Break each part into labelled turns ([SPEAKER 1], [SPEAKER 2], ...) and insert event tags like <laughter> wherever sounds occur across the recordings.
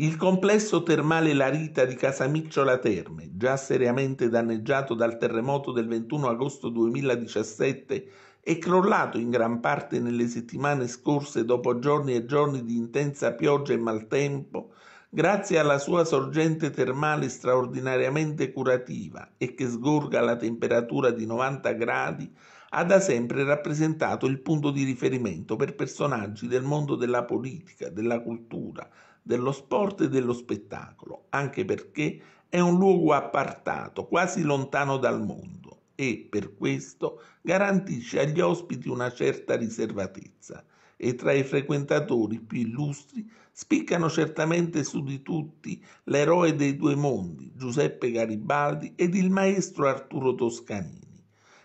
[SPEAKER 1] Il complesso termale Larita di Casamicciola Terme, già seriamente danneggiato dal terremoto del 21 agosto 2017 e crollato in gran parte nelle settimane scorse dopo giorni e giorni di intensa pioggia e maltempo, grazie alla sua sorgente termale straordinariamente curativa e che sgorga alla temperatura di 90 gradi, ha da sempre rappresentato il punto di riferimento per personaggi del mondo della politica, della cultura, dello sport e dello spettacolo, anche perché è un luogo appartato, quasi lontano dal mondo e per questo garantisce agli ospiti una certa riservatezza e tra i frequentatori più illustri spiccano certamente su di tutti l'eroe dei due mondi, Giuseppe Garibaldi ed il maestro Arturo Toscanini.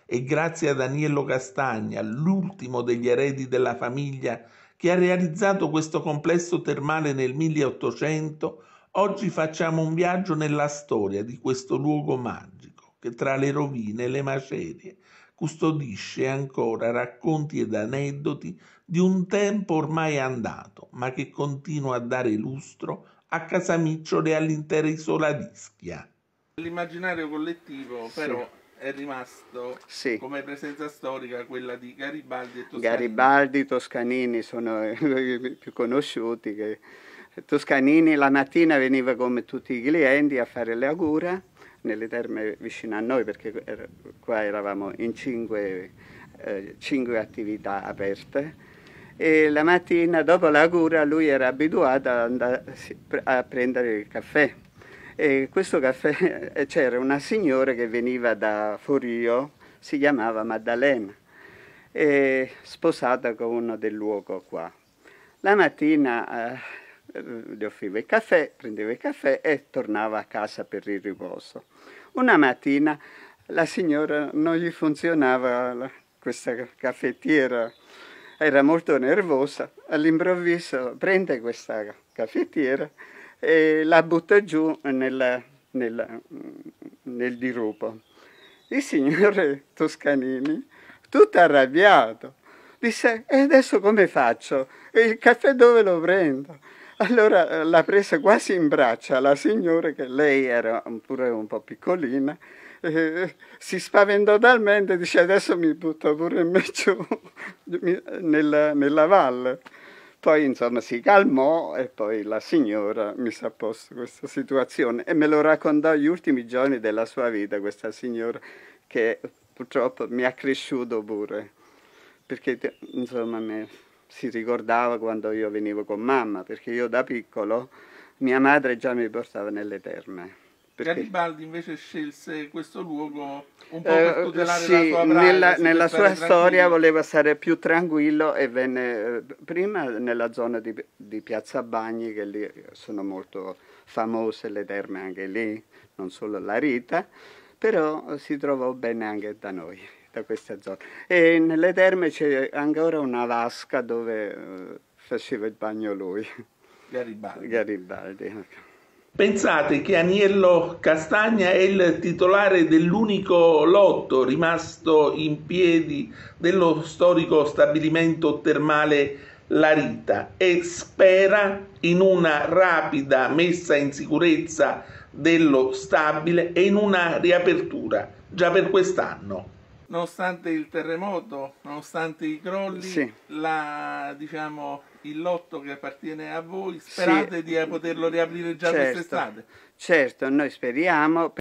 [SPEAKER 1] E grazie a Daniello Castagna, l'ultimo degli eredi della famiglia che ha realizzato questo complesso termale nel 1800, oggi facciamo un viaggio nella storia di questo luogo magico che tra le rovine e le macerie custodisce ancora racconti ed aneddoti di un tempo ormai andato, ma che continua a dare lustro a Casamicciole e all'intera isola d'Ischia. L'immaginario collettivo, però, sì è rimasto sì. come presenza storica quella di Garibaldi e Toscanini. Garibaldi
[SPEAKER 2] e Toscanini sono <laughs> i più conosciuti. Che... Toscanini la mattina veniva come tutti i clienti a fare le augura nelle terme vicine a noi perché er qua eravamo in cinque, eh, cinque, attività aperte e la mattina dopo l'augura lui era abituato ad andare a prendere il caffè e questo caffè <laughs> eh, c'era una signora che veniva da Forio, si chiamava Maddalena, sposata con uno del luogo qua. La mattina eh, gli offriva il caffè, prendeva il caffè e tornava a casa per il riposo. Una mattina la signora non gli funzionava questa caffettiera, era molto nervosa, all'improvviso prende questa caffettiera e la butta giù nella, nella, nel dirupo. Il signore Toscanini, tutto arrabbiato, disse, e adesso come faccio? Il caffè dove lo prendo? Allora eh, l'ha presa quasi in braccia la signora, che lei era pure un po' piccolina, eh, si spaventò talmente, dice adesso mi butto pure me giù <laughs> nella, nella valle. Poi insomma si calmò e poi la signora mise a posto questa situazione e me lo raccontò gli ultimi giorni della sua vita, questa signora che purtroppo mi ha cresciuto pure, perché insomma me, si ricordava quando io venivo con mamma, perché io da piccolo mia madre già mi portava nelle terme. Perché?
[SPEAKER 1] Garibaldi invece scelse questo luogo un po' per eh, tutelare eh, sì, la sua privacy, nella, nella sua storia voleva
[SPEAKER 2] stare più tranquillo e venne eh, prima nella zona di, di, Piazza Bagni, che lì sono molto famose le terme anche lì, non solo la Rita, però si trovò bene anche da noi, da questa zona. E nelle terme c'è ancora una vasca dove eh, faceva il bagno lui. Garibaldi. Garibaldi. Ecco.
[SPEAKER 1] Pensate che Aniello Castagna è il titolare dell'unico lotto rimasto in piedi dello storico stabilimento termale Larita e spera in una rapida messa in sicurezza dello stabile e in una riapertura già per quest'anno. Nonostante il terremoto, nonostante i crolli, sì. la, diciamo, il lotto che appartiene a voi, sperate sì. di poterlo riaprire già certo. quest'estate?
[SPEAKER 2] Certo, noi speriamo.